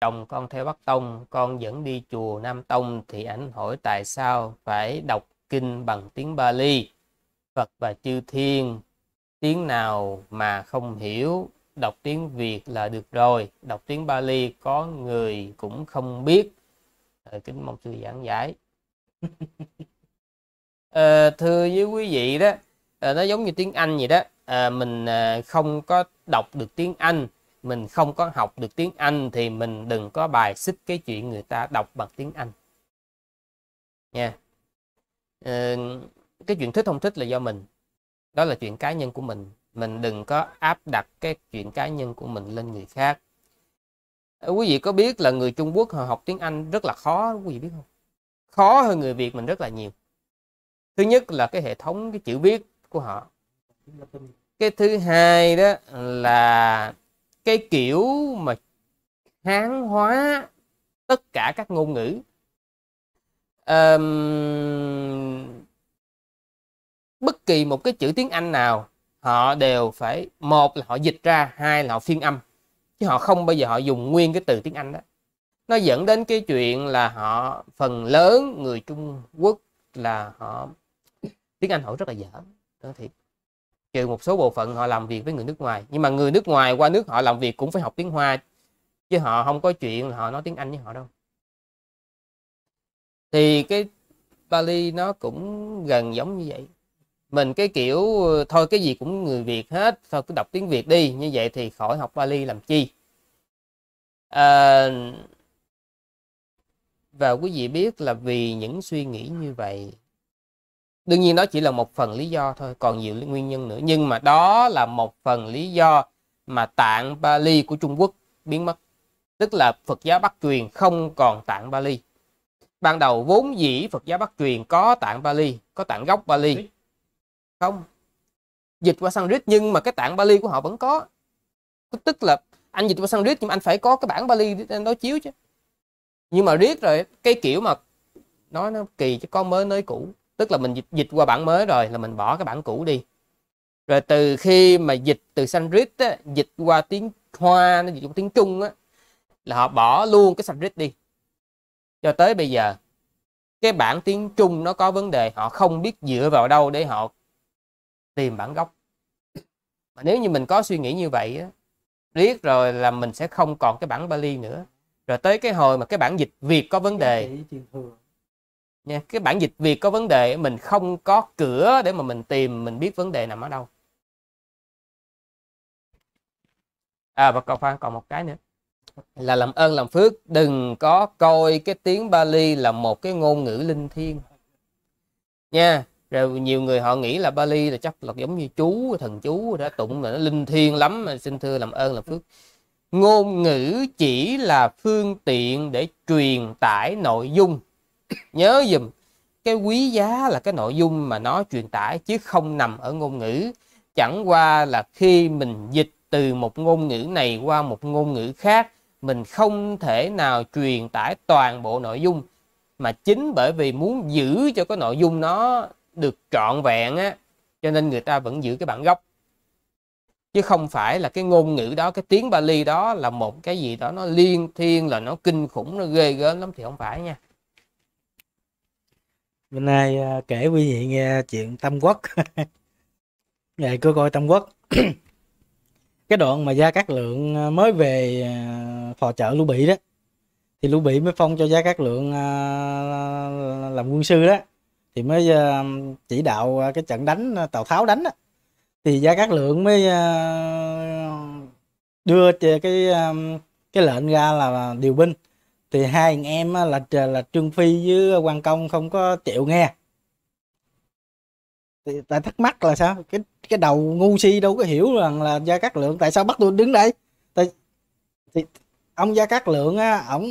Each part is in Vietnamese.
chồng con theo Bắc Tông, con dẫn đi chùa Nam Tông thì ảnh hỏi tại sao phải đọc kinh bằng tiếng Bali, Phật và chư thiên, tiếng nào mà không hiểu, đọc tiếng Việt là được rồi, đọc tiếng Bali có người cũng không biết. Rồi kính mong sư giảng giải. à, thưa với quý vị đó, à, nó giống như tiếng Anh vậy đó, à, mình à, không có đọc được tiếng Anh mình không có học được tiếng Anh thì mình đừng có bài xích cái chuyện người ta đọc bằng tiếng Anh nha yeah. Ờ, ừ, cái chuyện thích không thích là do mình đó là chuyện cá nhân của mình mình đừng có áp đặt cái chuyện cá nhân của mình lên người khác ờ, quý vị có biết là người Trung Quốc họ học tiếng Anh rất là khó quý vị biết không khó hơn người Việt mình rất là nhiều thứ nhất là cái hệ thống cái chữ viết của họ cái thứ hai đó là cái kiểu mà hán hóa tất cả các ngôn ngữ um, bất kỳ một cái chữ tiếng Anh nào họ đều phải một là họ dịch ra hai là họ phiên âm chứ họ không bao giờ họ dùng nguyên cái từ tiếng Anh đó nó dẫn đến cái chuyện là họ phần lớn người Trung Quốc là họ tiếng Anh họ rất là dở đó thiệt trừ một số bộ phận họ làm việc với người nước ngoài nhưng mà người nước ngoài qua nước họ làm việc cũng phải học tiếng hoa chứ họ không có chuyện là họ nói tiếng anh với họ đâu thì cái Bali nó cũng gần giống như vậy mình cái kiểu thôi cái gì cũng người Việt hết thôi cứ đọc tiếng Việt đi như vậy thì khỏi học Bali làm chi à, và quý vị biết là vì những suy nghĩ như vậy đương nhiên đó chỉ là một phần lý do thôi còn nhiều nguyên nhân nữa nhưng mà đó là một phần lý do mà tạng Bali của Trung Quốc biến mất tức là Phật giáo Bắc truyền không còn tạng Bali ban đầu vốn dĩ Phật giáo Bắc truyền có tạng Bali có tạng gốc Bali không dịch qua Sanskrit nhưng mà cái tạng Bali của họ vẫn có tức là anh dịch qua Sanskrit nhưng anh phải có cái bản Bali để đối chiếu chứ nhưng mà riết rồi cái kiểu mà nói nó kỳ chứ con mới nơi cũ tức là mình dịch, dịch qua bản mới rồi là mình bỏ cái bản cũ đi rồi từ khi mà dịch từ Sanskrit á, dịch qua tiếng Hoa nó dịch qua tiếng Trung á, là họ bỏ luôn cái Sanskrit đi cho tới bây giờ cái bản tiếng Trung nó có vấn đề họ không biết dựa vào đâu để họ tìm bản gốc mà nếu như mình có suy nghĩ như vậy á, riết rồi là mình sẽ không còn cái bản Bali nữa rồi tới cái hồi mà cái bản dịch Việt có vấn đề nha cái bản dịch việt có vấn đề mình không có cửa để mà mình tìm mình biết vấn đề nằm ở đâu à và còn phan còn một cái nữa là làm ơn làm phước đừng có coi cái tiếng Bali là một cái ngôn ngữ linh thiêng nha rồi nhiều người họ nghĩ là Bali là chắc là giống như chú thần chú đã tụng là nó linh thiêng lắm mà xin thưa làm ơn làm phước ngôn ngữ chỉ là phương tiện để truyền tải nội dung nhớ dùm cái quý giá là cái nội dung mà nó truyền tải chứ không nằm ở ngôn ngữ chẳng qua là khi mình dịch từ một ngôn ngữ này qua một ngôn ngữ khác mình không thể nào truyền tải toàn bộ nội dung mà chính bởi vì muốn giữ cho cái nội dung nó được trọn vẹn á cho nên người ta vẫn giữ cái bản gốc chứ không phải là cái ngôn ngữ đó cái tiếng Bali đó là một cái gì đó nó liên thiên là nó kinh khủng nó ghê gớm lắm thì không phải nha bữa nay à, kể quý vị nghe chuyện Tam Quốc ngày cứ coi Tam Quốc cái đoạn mà Gia Cát Lượng à, mới về à, phò trợ Lưu Bị đó thì Lưu Bị mới phong cho Gia Cát Lượng làm quân sư đó thì mới chỉ đạo cái trận đánh tàu Tháo đánh đó. thì Gia Cát Lượng mới đưa cái cái lệnh ra là điều binh thì hai anh em là là Trương Phi với Quang Công không có chịu nghe thì tại thắc mắc là sao cái cái đầu ngu si đâu có hiểu rằng là Gia Cát Lượng tại sao bắt tôi đứng đây tại thì ông Gia Cát Lượng á ổng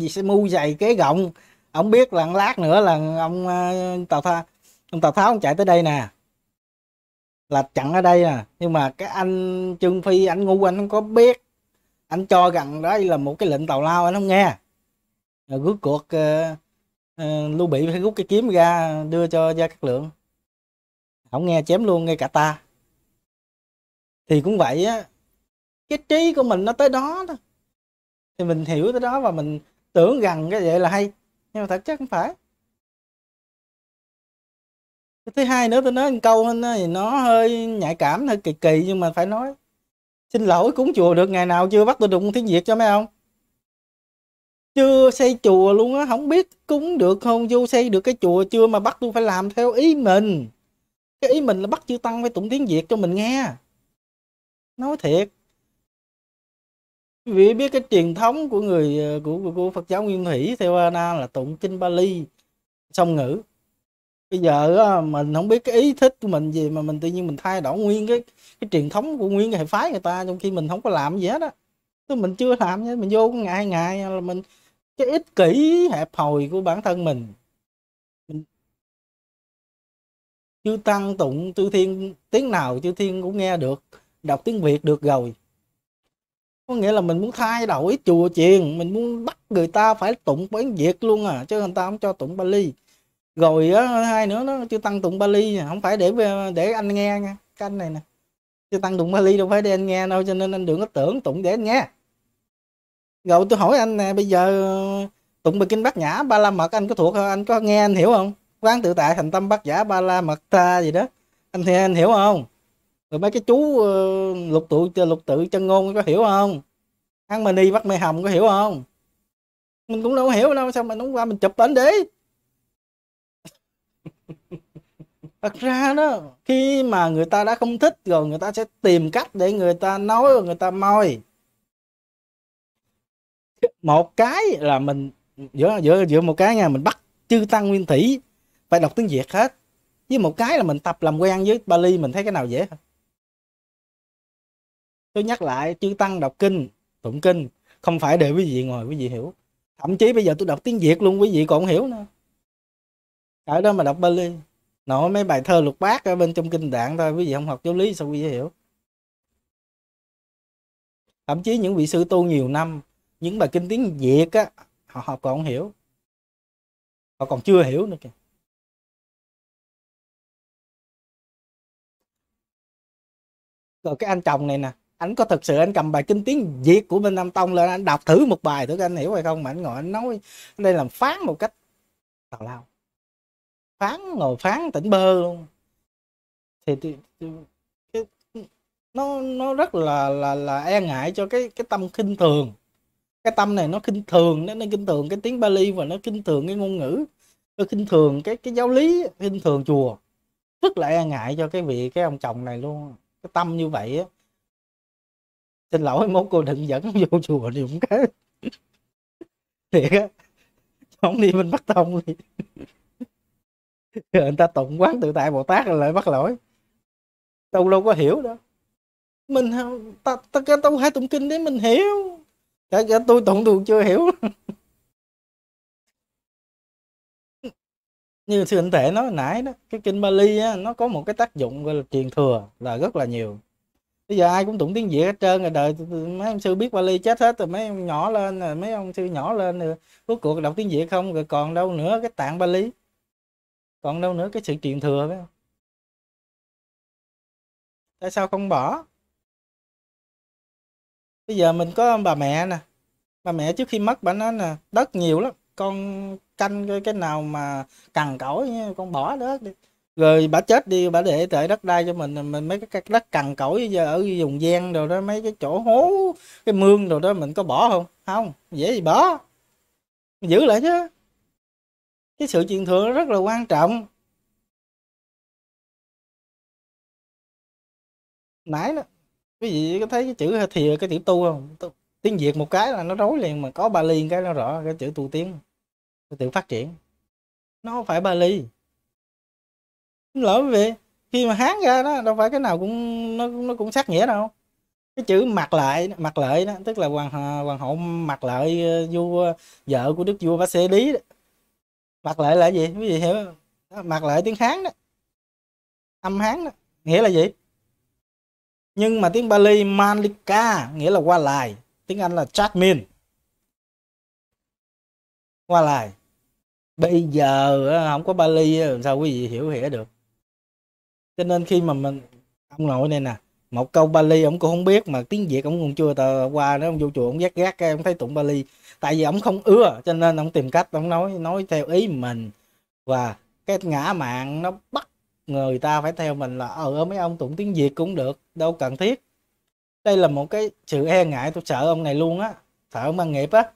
gì sẽ mưu giày kế gọng ông biết là lát nữa là ông ờ, Tào Tháo ông Tào Tháo ông chạy tới đây nè là chặn ở đây nè nhưng mà cái anh Trương Phi anh ngu anh không có biết anh cho rằng đó là một cái lệnh tào lao anh không nghe rồi cuối cuộc uh, uh, lưu bị phải rút cái kiếm ra đưa cho gia cát lượng không nghe chém luôn ngay cả ta thì cũng vậy á cái trí của mình nó tới đó thôi thì mình hiểu tới đó và mình tưởng rằng cái vậy là hay nhưng mà thật chất không phải thứ hai nữa tôi nói một câu thì nó hơi nhạy cảm hơi kỳ kỳ nhưng mà phải nói xin lỗi cúng chùa được ngày nào chưa bắt tôi đụng tiếng việt cho mấy ông chưa xây chùa luôn á không biết cúng được không vô xây được cái chùa chưa mà bắt tôi phải làm theo ý mình cái ý mình là bắt chư tăng phải tụng tiếng việt cho mình nghe nói thiệt vì biết cái truyền thống của người ờ, của, của, của Phật giáo Nguyên Thủy theo Na là tụng kinh Bali song ngữ bây giờ mình không biết cái ý thích của mình gì mà mình tự nhiên mình thay đổi nguyên cái cái truyền thống của nguyên cái hệ phái người ta trong khi mình không có làm gì hết á tức mình chưa làm nhé mình vô ngày ngày là mình cái ích kỷ hẹp hòi của bản thân mình chưa tăng tụng chư thiên tiếng nào chư thiên cũng nghe được đọc tiếng việt được rồi có nghĩa là mình muốn thay đổi chùa chiền mình muốn bắt người ta phải tụng tiếng việt luôn à chứ người ta không cho tụng bali rồi á, hai nữa nó chưa tăng tụng Bali nha không phải để để anh nghe nha cái anh này nè chưa tăng tụng Bali đâu phải để anh nghe đâu cho nên anh đừng có tưởng tụng để anh nghe rồi tôi hỏi anh nè bây giờ tụng bài kinh bát nhã ba la mật anh có thuộc không anh có nghe anh hiểu không quán tự tại thành tâm bát giả ba la mật ta gì đó anh thì anh hiểu không rồi mấy cái chú uh, lục tự lục tự chân ngôn có hiểu không ăn mani bắt mê hồng có hiểu không mình cũng đâu hiểu đâu sao mình cũng qua mình chụp ảnh đế thật ra đó khi mà người ta đã không thích rồi người ta sẽ tìm cách để người ta nói rồi người ta moi một cái là mình giữa giữa giữa một cái nha mình bắt chư tăng nguyên thủy phải đọc tiếng việt hết với một cái là mình tập làm quen với Bali mình thấy cái nào dễ hơn tôi nhắc lại chư tăng đọc kinh tụng kinh không phải để quý vị ngồi quý vị hiểu thậm chí bây giờ tôi đọc tiếng việt luôn quý vị còn không hiểu nữa ở đó mà đọc Bali nội mấy bài thơ lục bát ở bên trong kinh tạng thôi quý vị không học giáo lý sao quý vị hiểu thậm chí những vị sư tu nhiều năm những bài kinh tiếng việt á họ, họ còn không hiểu họ còn chưa hiểu nữa kìa rồi cái anh chồng này nè anh có thực sự anh cầm bài kinh tiếng việt của bên nam tông lên anh đọc thử một bài thử anh hiểu hay không mà anh ngồi anh nói đây làm phán một cách tào lao phán ngồi phán tỉnh bơ luôn thì, thì, thì cái, nó nó rất là là là e ngại cho cái cái tâm khinh thường cái tâm này nó khinh thường nó, nó khinh thường cái tiếng Bali và nó khinh thường cái ngôn ngữ nó khinh thường cái cái giáo lý khinh thường chùa rất là e ngại cho cái vị cái ông chồng này luôn cái tâm như vậy á xin lỗi mốt cô đừng dẫn vô chùa đi cũng cái thiệt á không đi mình bắt tông đi rồi người ta tụng quán tự tại bồ tát rồi lại bắt lỗi đâu đâu có hiểu đâu mình ta ta cái tao hay tụng kinh để mình hiểu cả cả tôi tụng tôi chưa hiểu như sư anh thể nói nãy đó cái kinh Bali á, nó có một cái tác dụng gọi là truyền thừa là rất là nhiều bây giờ ai cũng tụng tiếng Việt hết trơn rồi đời mấy ông sư biết Bali chết hết rồi mấy ông nhỏ lên rồi mấy ông sư nhỏ lên rồi cuối cuộc đọc tiếng Việt không rồi còn đâu nữa cái tạng Bali còn đâu nữa cái sự chuyện thừa phải không tại sao không bỏ bây giờ mình có bà mẹ nè bà mẹ trước khi mất bà nói nè đất nhiều lắm con canh cái, cái nào mà cằn cỗi nha, con bỏ đất đi rồi bà chết đi bà để lại đất đai cho mình mình mấy cái đất cằn cỗi giờ ở vùng ven đồ đó mấy cái chỗ hố cái mương đồ đó mình có bỏ không không dễ gì bỏ mình giữ lại chứ cái sự chuyển thừa rất là quan trọng nãy đó quý vị có thấy cái chữ thìa cái tiểu tu không tiếng việt một cái là nó rối liền mà có ba ly cái nó rõ cái chữ tu tiếng cái tự phát triển nó không phải ba ly lỗi vì khi mà hán ra đó đâu phải cái nào cũng nó nó cũng sát nghĩa đâu cái chữ mặc lại mặc lợi đó tức là hoàng hoàng hậu mặc lợi ờ, vua vợ của đức vua ba xê lý đó mặt lệ là gì quý vị hiểu không mặt lệ tiếng hán đó âm hán đó nghĩa là gì nhưng mà tiếng Bali Manlika nghĩa là qua lại tiếng Anh là Jasmine qua lại bây giờ không có Bali làm sao quý vị hiểu hiểu được cho nên khi mà mình ông nội này nè một câu Bali ông cũng không biết mà tiếng Việt ông còn chưa tờ qua nữa ông vô chùa ông gác gác cái ông thấy tụng Bali tại vì ông không ưa cho nên ông tìm cách ông nói nói theo ý mình và cái ngã mạng nó bắt người ta phải theo mình là ờ mấy ông tụng tiếng Việt cũng được đâu cần thiết đây là một cái sự e ngại tôi sợ ông này luôn á sợ ông ăn nghiệp á